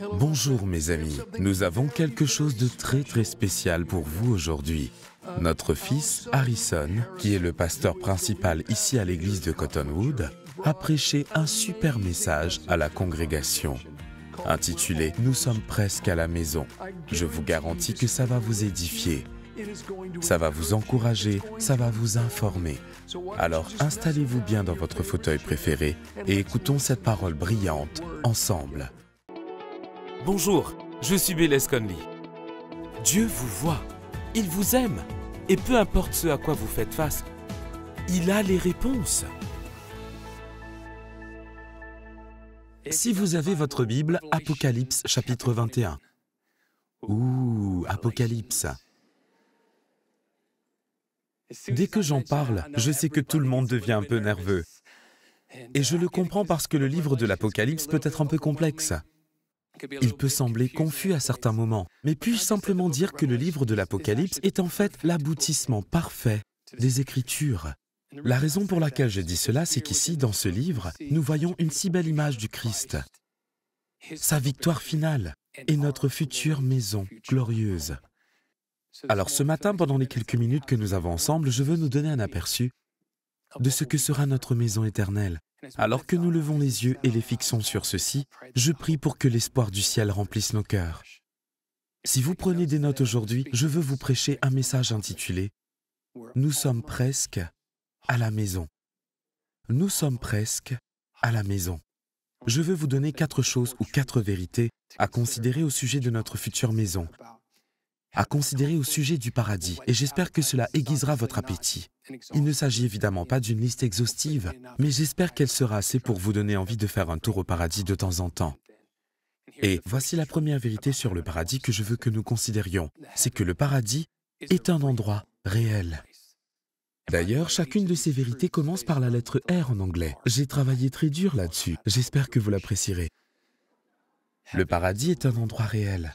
Bonjour mes amis, nous avons quelque chose de très très spécial pour vous aujourd'hui. Notre fils Harrison, qui est le pasteur principal ici à l'église de Cottonwood, a prêché un super message à la congrégation intitulé Nous sommes presque à la maison. Je vous garantis que ça va vous édifier. Ça va vous encourager, ça va vous informer. Alors installez-vous bien dans votre fauteuil préféré et écoutons cette parole brillante ensemble. Bonjour, je suis Bill Conley. Dieu vous voit, il vous aime, et peu importe ce à quoi vous faites face, il a les réponses. Si vous avez votre Bible, Apocalypse chapitre 21. Ouh, Apocalypse. Dès que j'en parle, je sais que tout le monde devient un peu nerveux. Et je le comprends parce que le livre de l'Apocalypse peut être un peu complexe. Il peut sembler confus à certains moments, mais puis-je simplement dire que le livre de l'Apocalypse est en fait l'aboutissement parfait des Écritures La raison pour laquelle je dis cela, c'est qu'ici, dans ce livre, nous voyons une si belle image du Christ, sa victoire finale et notre future maison glorieuse. Alors ce matin, pendant les quelques minutes que nous avons ensemble, je veux nous donner un aperçu de ce que sera notre maison éternelle, alors que nous levons les yeux et les fixons sur ceci, je prie pour que l'espoir du ciel remplisse nos cœurs. Si vous prenez des notes aujourd'hui, je veux vous prêcher un message intitulé Nous sommes presque à la maison. Nous sommes presque à la maison. Je veux vous donner quatre choses ou quatre vérités à considérer au sujet de notre future maison, à considérer au sujet du paradis, et j'espère que cela aiguisera votre appétit. Il ne s'agit évidemment pas d'une liste exhaustive, mais j'espère qu'elle sera assez pour vous donner envie de faire un tour au paradis de temps en temps. Et voici la première vérité sur le paradis que je veux que nous considérions, c'est que le paradis est un endroit réel. D'ailleurs, chacune de ces vérités commence par la lettre R en anglais. J'ai travaillé très dur là-dessus, j'espère que vous l'apprécierez. Le paradis est un endroit réel.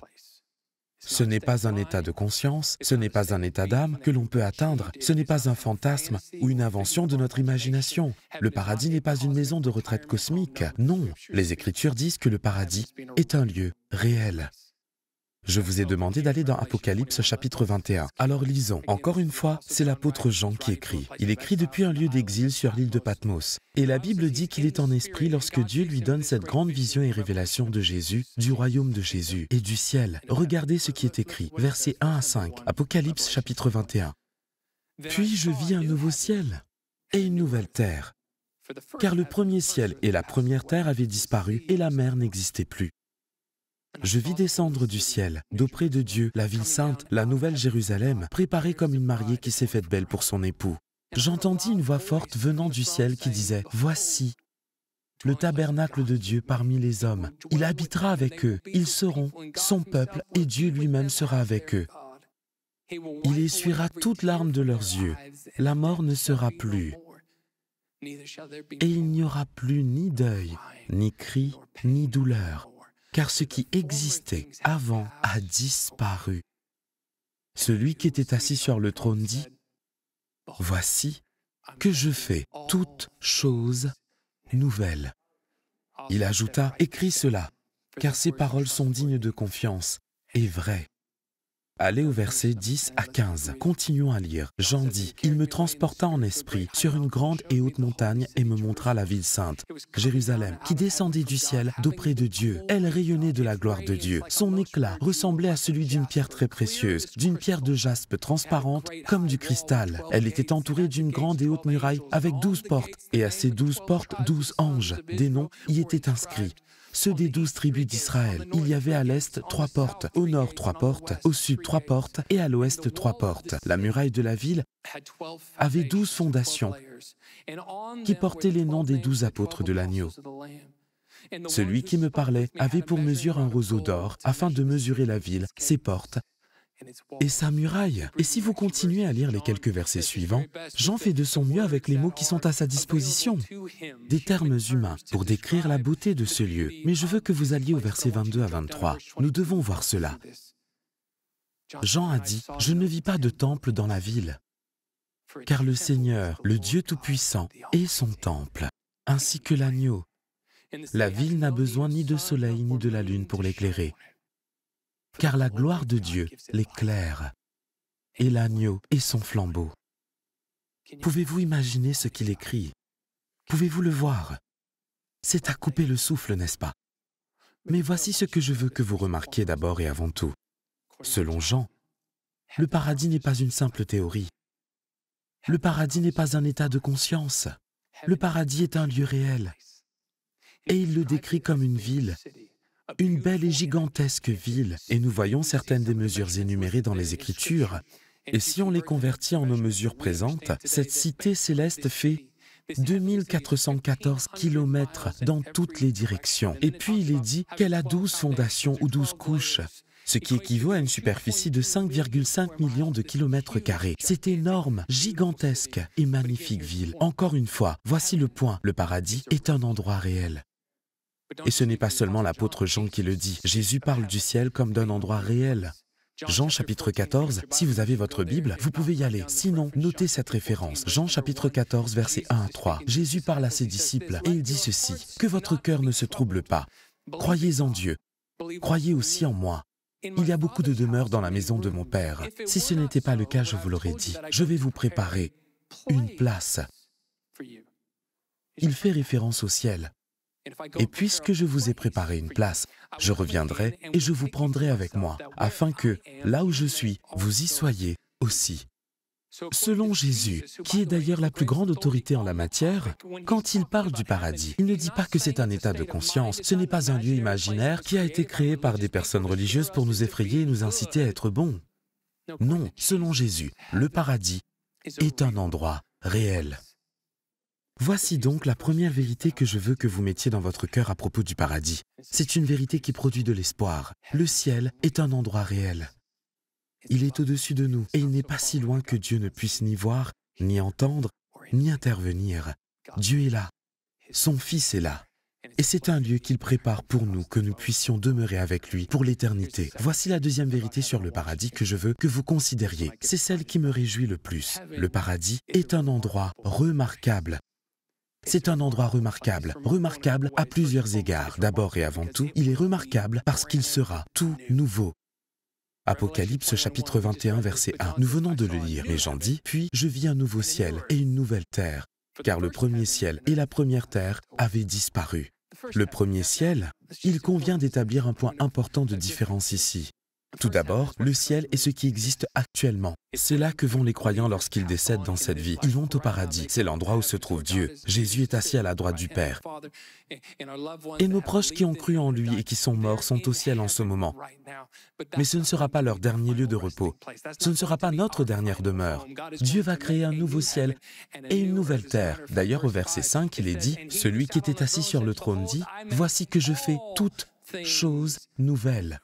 Ce n'est pas un état de conscience, ce n'est pas un état d'âme que l'on peut atteindre, ce n'est pas un fantasme ou une invention de notre imagination. Le paradis n'est pas une maison de retraite cosmique, non. Les Écritures disent que le paradis est un lieu réel. Je vous ai demandé d'aller dans Apocalypse chapitre 21. Alors lisons. Encore une fois, c'est l'apôtre Jean qui écrit. Il écrit depuis un lieu d'exil sur l'île de Patmos. Et la Bible dit qu'il est en esprit lorsque Dieu lui donne cette grande vision et révélation de Jésus, du royaume de Jésus et du ciel. Regardez ce qui est écrit. Versets 1 à 5. Apocalypse chapitre 21. Puis je vis un nouveau ciel et une nouvelle terre. Car le premier ciel et la première terre avaient disparu et la mer n'existait plus. Je vis descendre du ciel, d'auprès de Dieu, la ville sainte, la nouvelle Jérusalem, préparée comme une mariée qui s'est faite belle pour son époux. J'entendis une voix forte venant du ciel qui disait, Voici le tabernacle de Dieu parmi les hommes. Il habitera avec eux, ils seront son peuple, et Dieu lui-même sera avec eux. Il essuiera toutes larmes de leurs yeux. La mort ne sera plus. Et il n'y aura plus ni deuil, ni cri, ni douleur car ce qui existait avant a disparu. Celui qui était assis sur le trône dit, Voici que je fais toute chose nouvelle. » Il ajouta, Écris cela, car ces paroles sont dignes de confiance et vraies. Allez au verset 10 à 15. Continuons à lire. Jean dit, Il me transporta en esprit sur une grande et haute montagne et me montra la ville sainte, Jérusalem, qui descendait du ciel d'auprès de Dieu. Elle rayonnait de la gloire de Dieu. Son éclat ressemblait à celui d'une pierre très précieuse, d'une pierre de jaspe transparente comme du cristal. Elle était entourée d'une grande et haute muraille avec douze portes, et à ces douze portes, douze anges. Des noms y étaient inscrits ceux des douze tribus d'Israël. Il y avait à l'est trois portes, au nord trois portes, au sud trois portes et à l'ouest trois portes. La muraille de la ville avait douze fondations qui portaient les noms des douze apôtres de l'agneau. Celui qui me parlait avait pour mesure un roseau d'or afin de mesurer la ville, ses portes et sa muraille. Et si vous continuez à lire les quelques versets suivants, Jean fait de son mieux avec les mots qui sont à sa disposition, des termes humains, pour décrire la beauté de ce lieu. Mais je veux que vous alliez au verset 22 à 23. Nous devons voir cela. Jean a dit, Je ne vis pas de temple dans la ville, car le Seigneur, le Dieu Tout-Puissant, est son temple, ainsi que l'agneau. La ville n'a besoin ni de soleil ni de la lune pour l'éclairer car la gloire de Dieu l'éclaire et l'agneau est son flambeau. Pouvez-vous imaginer ce qu'il écrit Pouvez-vous le voir C'est à couper le souffle, n'est-ce pas Mais voici ce que je veux que vous remarquiez d'abord et avant tout. Selon Jean, le paradis n'est pas une simple théorie. Le paradis n'est pas un état de conscience. Le paradis est un lieu réel. Et il le décrit comme une ville une belle et gigantesque ville, et nous voyons certaines des mesures énumérées dans les Écritures. Et si on les convertit en nos mesures présentes, cette cité céleste fait 2414 kilomètres dans toutes les directions. Et puis il est dit qu'elle a 12 fondations ou 12 couches, ce qui équivaut à une superficie de 5,5 millions de kilomètres carrés. C'est énorme, gigantesque et magnifique ville. Encore une fois, voici le point, le paradis est un endroit réel. Et ce n'est pas seulement l'apôtre Jean qui le dit. Jésus parle du ciel comme d'un endroit réel. Jean chapitre 14, si vous avez votre Bible, vous pouvez y aller. Sinon, notez cette référence. Jean chapitre 14, versets 1 à 3. Jésus parle à ses disciples et il dit ceci, Que votre cœur ne se trouble pas. Croyez en Dieu. Croyez aussi en moi. Il y a beaucoup de demeures dans la maison de mon Père. Si ce n'était pas le cas, je vous l'aurais dit. Je vais vous préparer une place. Il fait référence au ciel. Et puisque je vous ai préparé une place, je reviendrai et je vous prendrai avec moi, afin que, là où je suis, vous y soyez aussi. Selon Jésus, qui est d'ailleurs la plus grande autorité en la matière, quand il parle du paradis, il ne dit pas que c'est un état de conscience, ce n'est pas un lieu imaginaire qui a été créé par des personnes religieuses pour nous effrayer et nous inciter à être bons. Non, selon Jésus, le paradis est un endroit réel. Voici donc la première vérité que je veux que vous mettiez dans votre cœur à propos du paradis. C'est une vérité qui produit de l'espoir. Le ciel est un endroit réel. Il est au-dessus de nous et il n'est pas si loin que Dieu ne puisse ni voir, ni entendre, ni intervenir. Dieu est là. Son Fils est là. Et c'est un lieu qu'il prépare pour nous, que nous puissions demeurer avec lui pour l'éternité. Voici la deuxième vérité sur le paradis que je veux que vous considériez. C'est celle qui me réjouit le plus. Le paradis est un endroit remarquable c'est un endroit remarquable, remarquable à plusieurs égards. D'abord et avant tout, il est remarquable parce qu'il sera tout nouveau. Apocalypse chapitre 21 verset 1. Nous venons de le lire, mais j'en dis, puis je vis un nouveau ciel et une nouvelle terre, car le premier ciel et la première terre avaient disparu. Le premier ciel, il convient d'établir un point important de différence ici. Tout d'abord, le ciel est ce qui existe actuellement. C'est là que vont les croyants lorsqu'ils décèdent dans cette vie. Ils vont au paradis. C'est l'endroit où se trouve Dieu. Jésus est assis à la droite du Père. Et nos proches qui ont cru en lui et qui sont morts sont au ciel en ce moment. Mais ce ne sera pas leur dernier lieu de repos. Ce ne sera pas notre dernière demeure. Dieu va créer un nouveau ciel et une nouvelle terre. D'ailleurs, au verset 5, il est dit, Celui qui était assis sur le trône dit, Voici que je fais toutes choses nouvelles.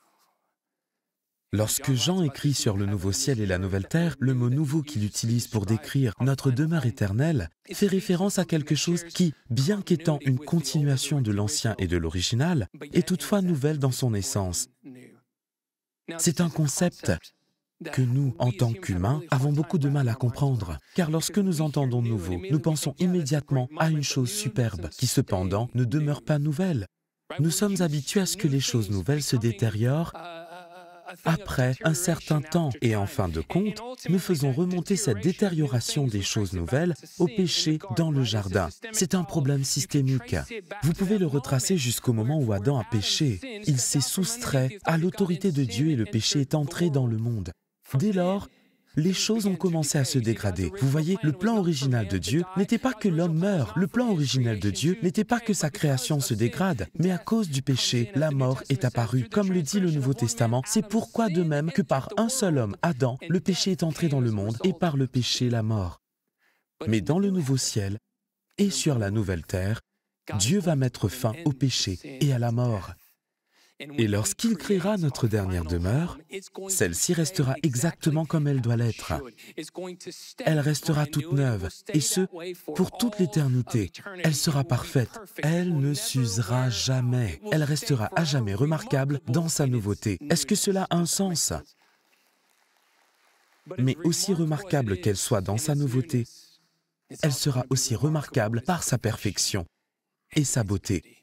Lorsque Jean écrit sur le nouveau ciel et la nouvelle terre, le mot nouveau qu'il utilise pour décrire notre demeure éternelle fait référence à quelque chose qui, bien qu'étant une continuation de l'ancien et de l'original, est toutefois nouvelle dans son essence. C'est un concept que nous, en tant qu'humains, avons beaucoup de mal à comprendre, car lorsque nous entendons nouveau, nous pensons immédiatement à une chose superbe, qui cependant ne demeure pas nouvelle. Nous sommes habitués à ce que les choses nouvelles se détériorent après un certain temps. Et en fin de compte, nous faisons remonter cette détérioration des choses nouvelles au péché dans le jardin. C'est un problème systémique. Vous pouvez le retracer jusqu'au moment où Adam a péché. Il s'est soustrait à l'autorité de Dieu et le péché est entré dans le monde. Dès lors, les choses ont commencé à se dégrader. Vous voyez, le plan original de Dieu n'était pas que l'homme meurt, le plan original de Dieu n'était pas que sa création se dégrade, mais à cause du péché, la mort est apparue. Comme le dit le Nouveau Testament, c'est pourquoi de même que par un seul homme, Adam, le péché est entré dans le monde et par le péché la mort. Mais dans le nouveau ciel et sur la nouvelle terre, Dieu va mettre fin au péché et à la mort. Et lorsqu'il créera notre dernière demeure, celle-ci restera exactement comme elle doit l'être. Elle restera toute neuve, et ce, pour toute l'éternité. Elle sera parfaite, elle ne s'usera jamais, elle restera à jamais remarquable dans sa nouveauté. Est-ce que cela a un sens Mais aussi remarquable qu'elle soit dans sa nouveauté, elle sera aussi remarquable par sa perfection et sa beauté.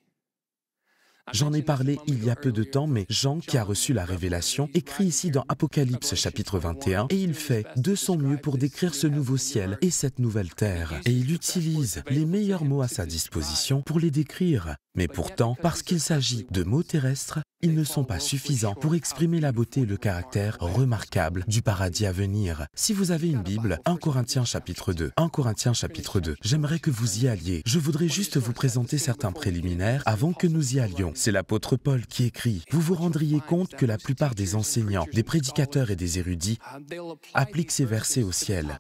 Ah, J'en ai parlé il y a peu de temps, mais Jean, qui a reçu la révélation, écrit ici dans Apocalypse chapitre 21, et il fait de son mieux pour décrire ce nouveau ciel et cette nouvelle terre. Et il utilise les meilleurs mots à sa disposition pour les décrire. Mais pourtant, parce qu'il s'agit de mots terrestres, ils ne sont pas suffisants pour exprimer la beauté et le caractère remarquable du paradis à venir. Si vous avez une Bible, 1 Corinthiens chapitre 2, 1 Corinthiens chapitre 2, j'aimerais que vous y alliez. Je voudrais juste vous présenter certains préliminaires avant que nous y allions. C'est l'apôtre Paul qui écrit, vous vous rendriez compte que la plupart des enseignants, des prédicateurs et des érudits appliquent ces versets au ciel.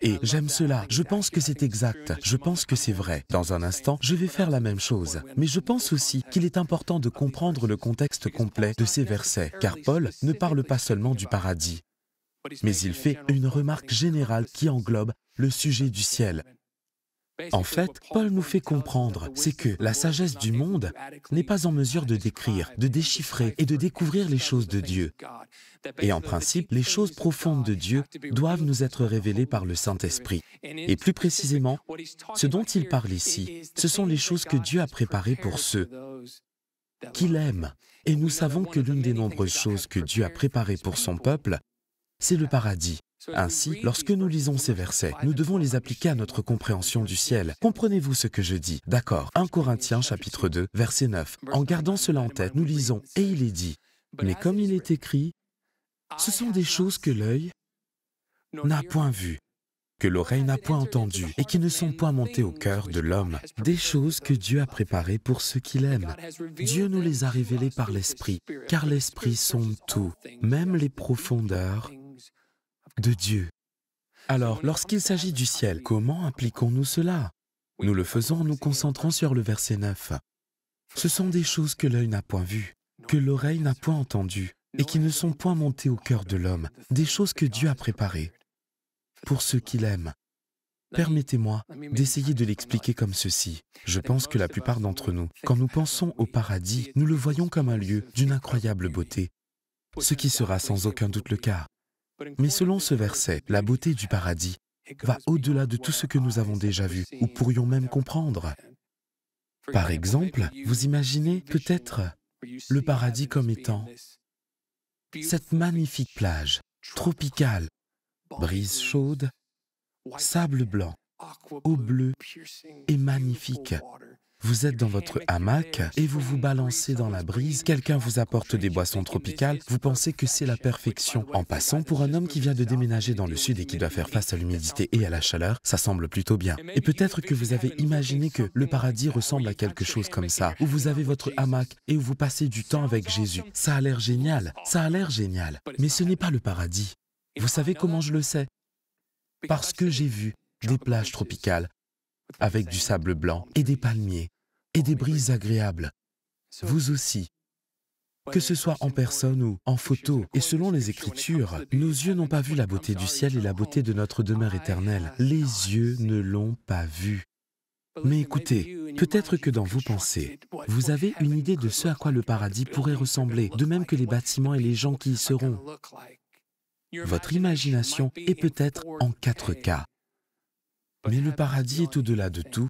Et j'aime cela, je pense que c'est exact, je pense que c'est vrai. Dans un instant, je vais faire la même chose. Mais je pense aussi qu'il est important de comprendre le contexte complet de ces versets, car Paul ne parle pas seulement du paradis, mais il fait une remarque générale qui englobe le sujet du ciel, ben, en fait, Paul nous fait comprendre, c'est que la sagesse du monde n'est pas en mesure de décrire, de déchiffrer et de découvrir les choses de Dieu. Et en principe, les choses profondes de Dieu doivent nous être révélées par le Saint-Esprit. Et plus précisément, ce dont il parle ici, ce sont les choses que Dieu a préparées pour ceux qu'il aime. Et nous savons que l'une des nombreuses choses que Dieu a préparées pour son peuple, c'est le paradis. Ainsi, lorsque nous lisons ces versets, nous devons les appliquer à notre compréhension du ciel. Comprenez-vous ce que je dis D'accord. 1 Corinthiens chapitre 2, verset 9. En gardant cela en tête, nous lisons ⁇ Et il est dit ⁇ Mais comme il est écrit, ce sont des choses que l'œil n'a point vues, que l'oreille n'a point entendues et qui ne sont point montées au cœur de l'homme, des choses que Dieu a préparées pour ceux qu'il aime. Dieu nous les a révélées par l'Esprit, car l'Esprit sonde tout, même les profondeurs de Dieu. Alors, lorsqu'il s'agit du ciel, comment appliquons-nous cela Nous le faisons en nous concentrant sur le verset 9. Ce sont des choses que l'œil n'a point vues, que l'oreille n'a point entendues, et qui ne sont point montées au cœur de l'homme, des choses que Dieu a préparées pour ceux qu'il aime. Permettez-moi d'essayer de l'expliquer comme ceci. Je pense que la plupart d'entre nous, quand nous pensons au paradis, nous le voyons comme un lieu d'une incroyable beauté, ce qui sera sans aucun doute le cas. Mais selon ce verset, la beauté du paradis va au-delà de tout ce que nous avons déjà vu ou pourrions même comprendre. Par exemple, vous imaginez peut-être le paradis comme étant cette magnifique plage, tropicale, brise chaude, sable blanc, eau bleue et magnifique, vous êtes dans votre hamac et vous vous balancez dans la brise, quelqu'un vous apporte des boissons tropicales, vous pensez que c'est la perfection. En passant, pour un homme qui vient de déménager dans le sud et qui doit faire face à l'humidité et à la chaleur, ça semble plutôt bien. Et peut-être que vous avez imaginé que le paradis ressemble à quelque chose comme ça, où vous avez votre hamac et où vous passez du temps avec Jésus. Ça a l'air génial, ça a l'air génial, mais ce n'est pas le paradis. Vous savez comment je le sais Parce que j'ai vu des plages tropicales, avec du sable blanc et des palmiers et des brises agréables. Vous aussi. Que ce soit en personne ou en photo, et selon les Écritures, nos yeux n'ont pas vu la beauté du ciel et la beauté de notre demeure éternelle. Les yeux ne l'ont pas vu. Mais écoutez, peut-être que dans vos pensées, vous avez une idée de ce à quoi le paradis pourrait ressembler, de même que les bâtiments et les gens qui y seront. Votre imagination est peut-être en quatre cas. Mais le paradis est au-delà de tout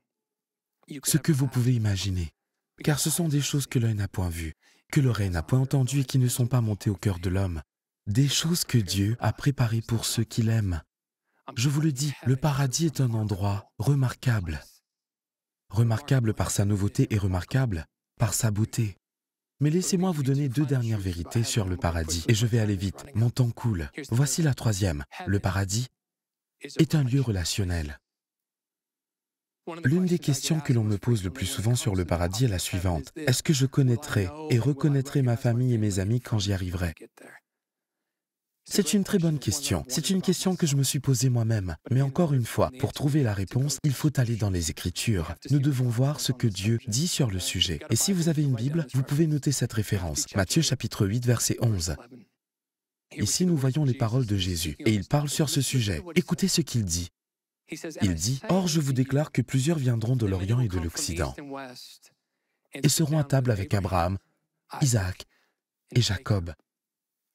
ce que vous pouvez imaginer, car ce sont des choses que l'œil n'a point vues, que l'oreille n'a point entendues et qui ne sont pas montées au cœur de l'homme, des choses que Dieu a préparées pour ceux qu'il aime. Je vous le dis, le paradis est un endroit remarquable, remarquable par sa nouveauté et remarquable par sa beauté. Mais laissez-moi vous donner deux dernières vérités sur le paradis, et je vais aller vite, mon temps coule. Voici la troisième. Le paradis est un lieu relationnel. L'une des questions que l'on me pose le plus souvent sur le paradis est la suivante. Est-ce que je connaîtrai et reconnaîtrai ma famille et mes amis quand j'y arriverai c'est une très bonne question. C'est une question que je me suis posée moi-même. Mais encore une fois, pour trouver la réponse, il faut aller dans les Écritures. Nous devons voir ce que Dieu dit sur le sujet. Et si vous avez une Bible, vous pouvez noter cette référence. Matthieu chapitre 8, verset 11. Ici, nous voyons les paroles de Jésus, et il parle sur ce sujet. Écoutez ce qu'il dit. Il dit, Or je vous déclare que plusieurs viendront de l'Orient et de l'Occident et seront à table avec Abraham, Isaac et Jacob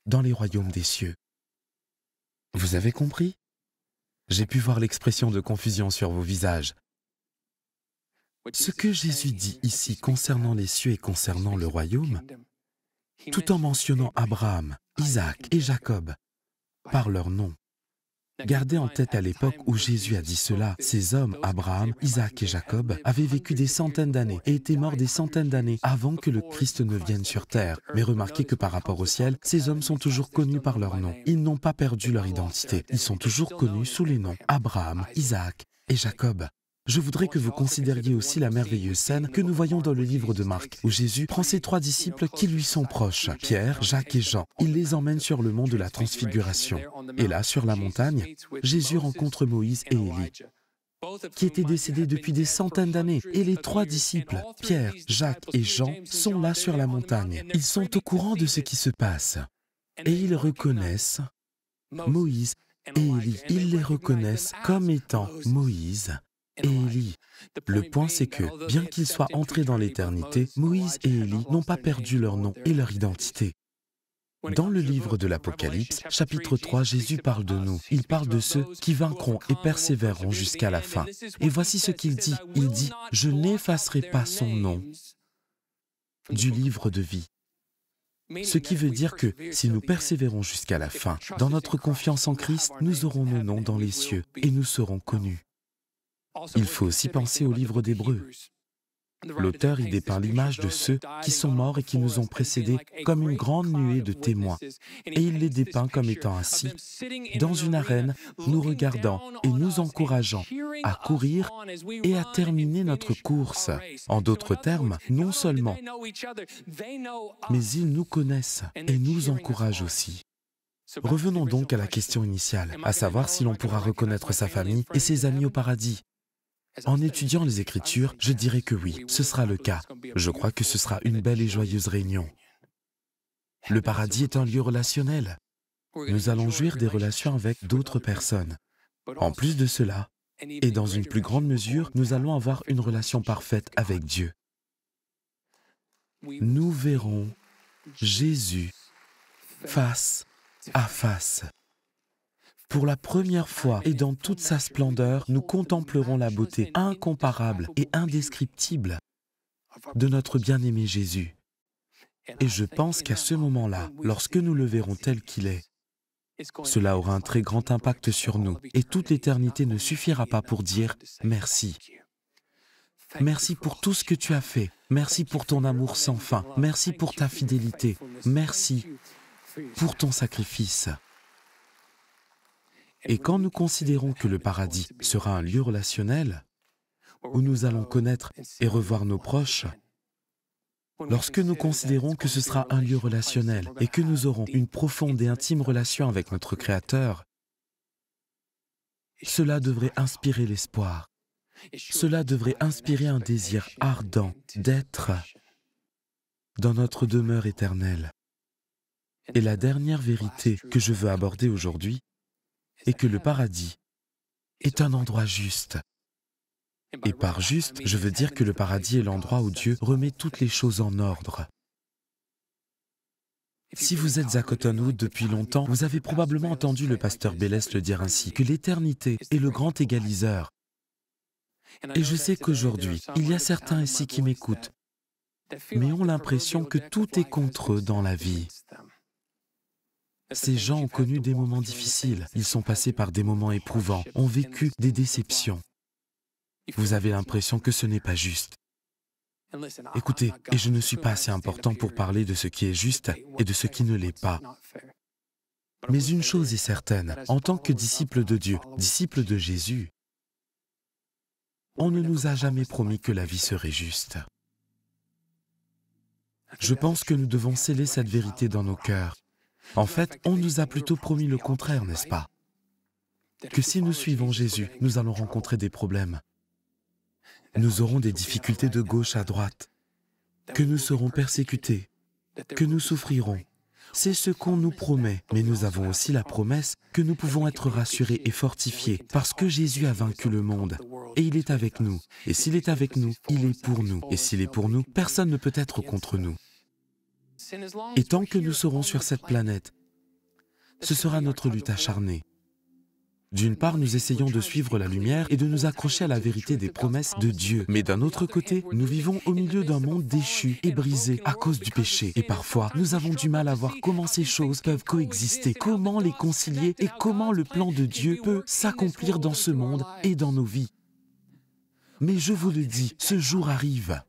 dans les royaumes des cieux. Vous avez compris J'ai pu voir l'expression de confusion sur vos visages. Ce que Jésus dit ici concernant les cieux et concernant le royaume, tout en mentionnant Abraham, Isaac et Jacob par leur nom, Gardez en tête à l'époque où Jésus a dit cela, ces hommes, Abraham, Isaac et Jacob, avaient vécu des centaines d'années et étaient morts des centaines d'années avant que le Christ ne vienne sur terre. Mais remarquez que par rapport au ciel, ces hommes sont toujours connus par leur nom. Ils n'ont pas perdu leur identité. Ils sont toujours connus sous les noms Abraham, Isaac et Jacob. Je voudrais que vous considériez aussi la merveilleuse scène que nous voyons dans le livre de Marc, où Jésus prend ses trois disciples qui lui sont proches, Pierre, Jacques et Jean. Il les emmène sur le mont de la transfiguration. Et là, sur la montagne, Jésus rencontre Moïse et Élie qui étaient décédés depuis des centaines d'années. Et les trois disciples, Pierre, Jacques et Jean, sont là sur la montagne. Ils sont au courant de ce qui se passe. Et ils reconnaissent Moïse et Élie. Ils les reconnaissent comme étant Moïse et Élie. Le point, c'est que, bien qu'ils soient entrés dans l'éternité, Moïse et Élie n'ont pas perdu leur nom et leur identité. Dans le livre de l'Apocalypse, chapitre 3, Jésus parle de nous. Il parle de ceux qui vaincront et persévéreront jusqu'à la fin. Et voici ce qu'il dit. Il dit, je n'effacerai pas son nom du livre de vie. Ce qui veut dire que si nous persévérons jusqu'à la fin, dans notre confiance en Christ, nous aurons nos noms dans les cieux et nous serons connus. Il faut aussi penser au livre d'Hébreu. L'auteur y dépeint l'image de ceux qui sont morts et qui nous ont précédés comme une grande nuée de témoins, et il les dépeint comme étant ainsi, dans une arène, nous regardant et nous encourageant à courir et à terminer notre course. En d'autres termes, non seulement, mais ils nous connaissent et nous encouragent aussi. Revenons donc à la question initiale, à savoir si l'on pourra reconnaître sa famille et ses amis au paradis. En étudiant les Écritures, je dirais que oui, ce sera le cas. Je crois que ce sera une belle et joyeuse réunion. Le paradis est un lieu relationnel. Nous allons jouir des relations avec d'autres personnes. En plus de cela, et dans une plus grande mesure, nous allons avoir une relation parfaite avec Dieu. Nous verrons Jésus face à face. Pour la première fois et dans toute sa splendeur, nous contemplerons la beauté incomparable et indescriptible de notre bien-aimé Jésus. Et je pense qu'à ce moment-là, lorsque nous le verrons tel qu'il est, cela aura un très grand impact sur nous et toute l'éternité ne suffira pas pour dire merci. Merci pour tout ce que tu as fait. Merci pour ton amour sans fin. Merci pour ta fidélité. Merci pour ton sacrifice. Et quand nous considérons que le paradis sera un lieu relationnel, où nous allons connaître et revoir nos proches, lorsque nous considérons que ce sera un lieu relationnel et que nous aurons une profonde et intime relation avec notre Créateur, cela devrait inspirer l'espoir. Cela devrait inspirer un désir ardent d'être dans notre demeure éternelle. Et la dernière vérité que je veux aborder aujourd'hui, et que le paradis est un endroit juste. Eh ben et par juste, je veux dire que le paradis est l'endroit où Dieu remet toutes les choses en ordre. Si vous êtes à Cottonwood depuis longtemps, vous avez probablement entendu le pasteur Bélès le dire ainsi, que l'éternité est le grand égaliseur. Et je sais qu'aujourd'hui, il y a certains ici qui m'écoutent, mais ont l'impression que tout est contre eux dans la vie. Ces gens ont connu des moments difficiles, ils sont passés par des moments éprouvants, ont vécu des déceptions. Vous avez l'impression que ce n'est pas juste. Écoutez, et je ne suis pas assez important pour parler de ce qui est juste et de ce qui ne l'est pas. Mais une chose est certaine, en tant que disciple de Dieu, disciple de Jésus, on ne nous a jamais promis que la vie serait juste. Je pense que nous devons sceller cette vérité dans nos cœurs en fait, on nous a plutôt promis le contraire, n'est-ce pas Que si nous suivons Jésus, nous allons rencontrer des problèmes. Nous aurons des difficultés de gauche à droite, que nous serons persécutés, que nous souffrirons. C'est ce qu'on nous promet, mais nous avons aussi la promesse que nous pouvons être rassurés et fortifiés parce que Jésus a vaincu le monde et il est avec nous. Et s'il est avec nous, il est pour nous. Et s'il est pour nous, personne ne peut être contre nous. Et tant que nous serons sur cette planète, ce sera notre lutte acharnée. D'une part, nous essayons de suivre la lumière et de nous accrocher à la vérité des promesses de Dieu. Mais d'un autre côté, nous vivons au milieu d'un monde déchu et brisé à cause du péché. Et parfois, nous avons du mal à voir comment ces choses peuvent coexister, comment les concilier et comment le plan de Dieu peut s'accomplir dans ce monde et dans nos vies. Mais je vous le dis, ce jour arrive.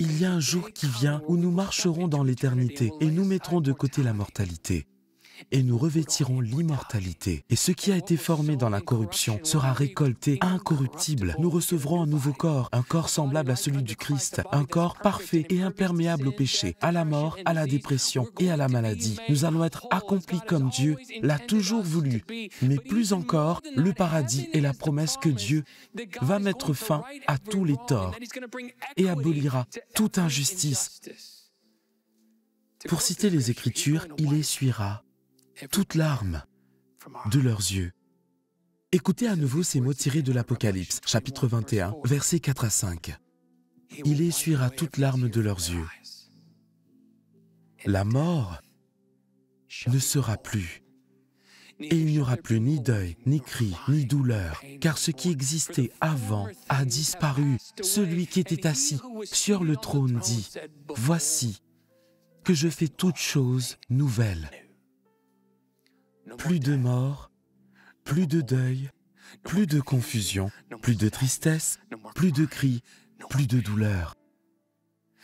Il y a un jour qui vient où nous marcherons dans l'éternité et nous mettrons de côté la mortalité et nous revêtirons l'immortalité. Et ce qui a été formé dans la corruption sera récolté incorruptible. Nous recevrons un nouveau corps, un corps semblable à celui du Christ, un corps parfait et imperméable au péché, à la mort, à la dépression et à la maladie. Nous allons être accomplis comme Dieu l'a toujours voulu, mais plus encore, le paradis est la promesse que Dieu va mettre fin à tous les torts et abolira toute injustice. Pour citer les Écritures, il essuiera toute larme de leurs yeux. Écoutez à nouveau ces mots tirés de l'Apocalypse, chapitre 21, versets 4 à 5. Il essuiera toute larme de leurs yeux. La mort ne sera plus. Et il n'y aura plus ni deuil, ni cri, ni douleur, car ce qui existait avant a disparu. Celui qui était assis sur le trône dit, Voici que je fais toutes choses nouvelles. Plus de mort, plus de deuil, plus de confusion, plus de tristesse, plus de cris, plus de douleur.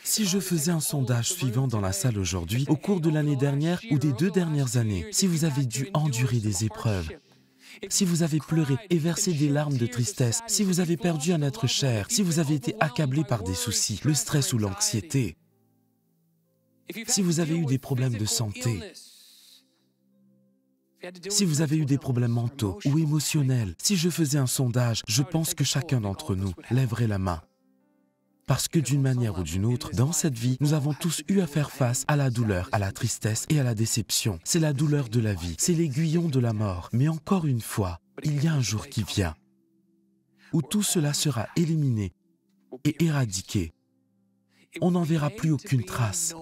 Si je faisais un sondage suivant dans la salle aujourd'hui, au cours de l'année dernière ou des deux dernières années, si vous avez dû endurer des épreuves, si vous avez pleuré et versé des larmes de tristesse, si vous avez perdu un être cher, si vous avez été accablé par des soucis, le stress ou l'anxiété, si vous avez eu des problèmes de santé, si vous avez eu des problèmes mentaux ou émotionnels, si je faisais un sondage, je pense que chacun d'entre nous lèverait la main. Parce que d'une manière ou d'une autre, dans cette vie, nous avons tous eu à faire face à la douleur, à la tristesse et à la déception. C'est la douleur de la vie, c'est l'aiguillon de la mort. Mais encore une fois, il y a un jour qui vient où tout cela sera éliminé et éradiqué on n'en verra plus aucune trace.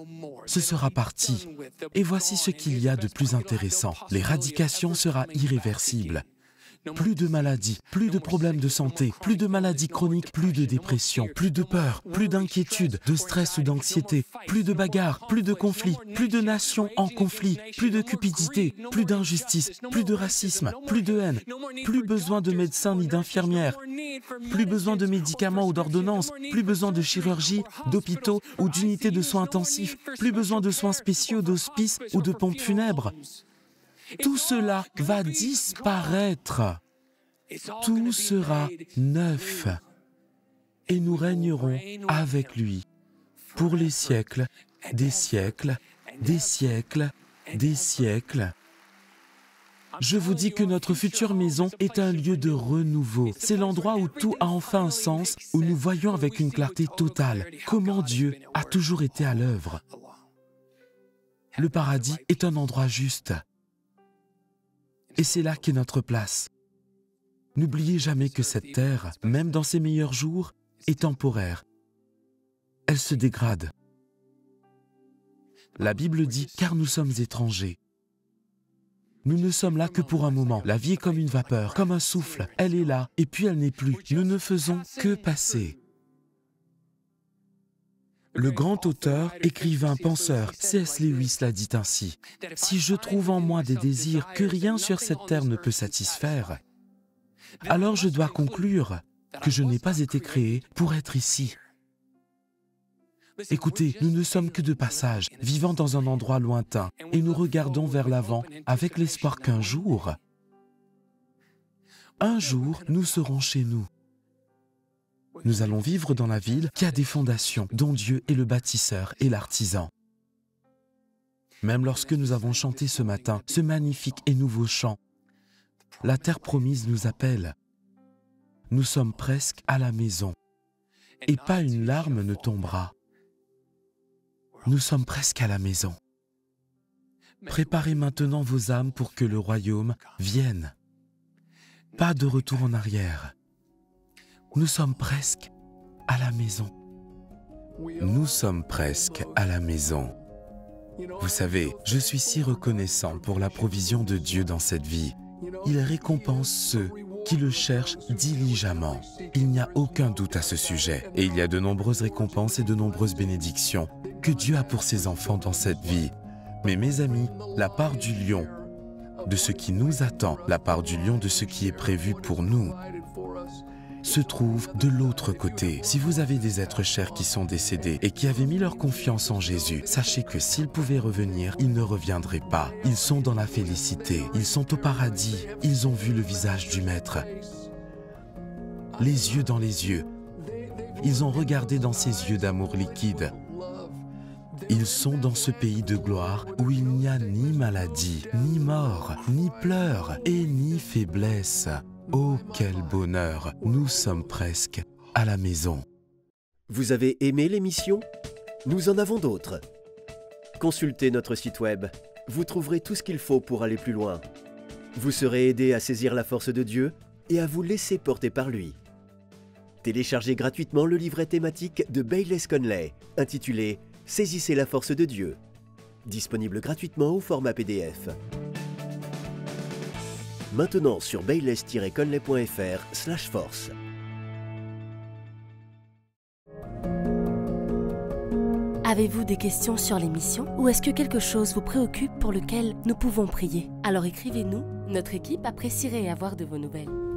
Ce sera parti. Et voici ce qu'il y a de plus intéressant. L'éradication sera irréversible. Plus de maladies, plus de problèmes de santé, plus de maladies chroniques, plus de dépression, plus de peur, plus d'inquiétude, de stress ou d'anxiété, plus de bagarres, plus de conflits, plus de nations en conflit, plus de cupidité, plus d'injustice, plus de racisme, plus de haine, plus besoin de médecins ni d'infirmières, plus besoin de médicaments ou d'ordonnances, plus besoin de chirurgie, d'hôpitaux ou d'unités de soins intensifs, plus besoin de soins spéciaux, d'hospices ou de pompes funèbres. Tout cela va disparaître. Tout sera neuf. Et nous régnerons avec lui pour les siècles, des siècles, des siècles, des siècles. Je vous dis que notre future maison est un lieu de renouveau. C'est l'endroit où tout a enfin un sens, où nous voyons avec une clarté totale comment Dieu a toujours été à l'œuvre. Le paradis est un endroit juste. Et c'est là qu'est notre place. N'oubliez jamais que cette terre, même dans ses meilleurs jours, est temporaire. Elle se dégrade. La Bible dit car nous sommes étrangers. Nous ne sommes là que pour un moment. La vie est comme une vapeur, comme un souffle. Elle est là et puis elle n'est plus. Nous ne faisons que passer. Le grand auteur, écrivain, penseur, C.S. Lewis l'a dit ainsi. Si je trouve en moi des désirs que rien sur cette terre ne peut satisfaire, alors je dois conclure que je n'ai pas été créé pour être ici. Écoutez, nous ne sommes que de passage, vivant dans un endroit lointain, et nous regardons vers l'avant avec l'espoir qu'un jour, un jour, nous serons chez nous. Nous allons vivre dans la ville qui a des fondations, dont Dieu est le bâtisseur et l'artisan. Même lorsque nous avons chanté ce matin ce magnifique et nouveau chant, la terre promise nous appelle. Nous sommes presque à la maison, et pas une larme ne tombera. Nous sommes presque à la maison. Préparez maintenant vos âmes pour que le royaume vienne. Pas de retour en arrière. Nous sommes presque à la maison. Nous sommes presque à la maison. Vous savez, je suis si reconnaissant pour la provision de Dieu dans cette vie. Il récompense ceux qui le cherchent diligemment. Il n'y a aucun doute à ce sujet, et il y a de nombreuses récompenses et de nombreuses bénédictions que Dieu a pour ses enfants dans cette vie. Mais mes amis, la part du lion de ce qui nous attend, la part du lion de ce qui est prévu pour nous, se trouve de l'autre côté. Si vous avez des êtres chers qui sont décédés et qui avaient mis leur confiance en Jésus, sachez que s'ils pouvaient revenir, ils ne reviendraient pas. Ils sont dans la félicité, ils sont au paradis, ils ont vu le visage du Maître. Les yeux dans les yeux. Ils ont regardé dans ses yeux d'amour liquide. Ils sont dans ce pays de gloire où il n'y a ni maladie, ni mort, ni pleurs et ni faiblesse. Oh, quel bonheur Nous sommes presque à la maison. Vous avez aimé l'émission Nous en avons d'autres. Consultez notre site web. Vous trouverez tout ce qu'il faut pour aller plus loin. Vous serez aidé à saisir la force de Dieu et à vous laisser porter par lui. Téléchargez gratuitement le livret thématique de Bayless Conley, intitulé Saisissez la force de Dieu, disponible gratuitement au format PDF. Maintenant sur bayless-conley.fr force. Avez-vous des questions sur l'émission ou est-ce que quelque chose vous préoccupe pour lequel nous pouvons prier Alors écrivez-nous, notre équipe apprécierait avoir de vos nouvelles.